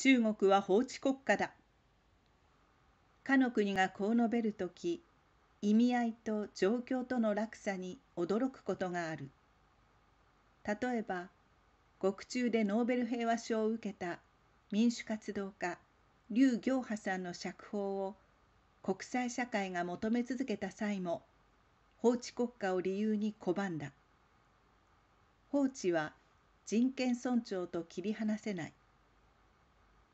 中国は法治国家だ。かの国がこう述べるとき、意味合いと状況との落差に驚くことがある。例えば、獄中でノーベル平和賞を受けた民主活動家、劉行派さんの釈放を国際社会が求め続けた際も、法治国家を理由に拒んだ。法治は人権尊重と切り離せない。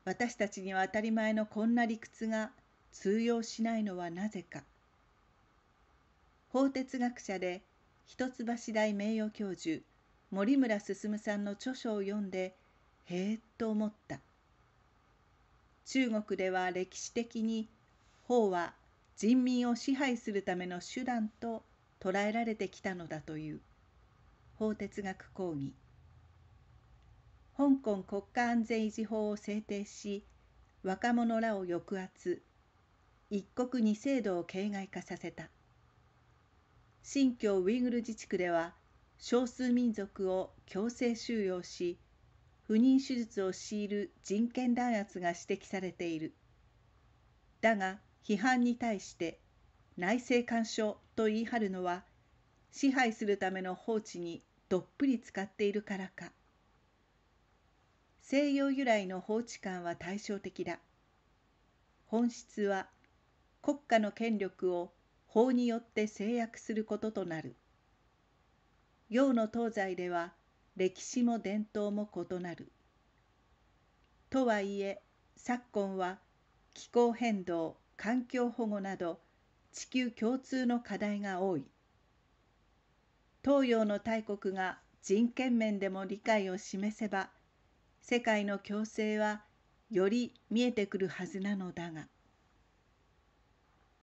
私たちには当たり前のこんな理屈が通用しないのはなぜか法哲学者で一橋大名誉教授森村進さんの著書を読んでへえと思った中国では歴史的に法は人民を支配するための手段と捉えられてきたのだという法哲学講義香港国家安全維持法を制定し若者らを抑圧一国二制度を形骸化させた新疆ウイグル自治区では少数民族を強制収容し不妊手術を強いる人権弾圧が指摘されているだが批判に対して内政干渉と言い張るのは支配するための法治にどっぷり使っているからか西洋由来の法治観は対照的だ。本質は国家の権力を法によって制約することとなる。洋の東西では歴史も伝統も異なる。とはいえ昨今は気候変動環境保護など地球共通の課題が多い東洋の大国が人権面でも理解を示せば世界の共生はより見えてくるはずなのだが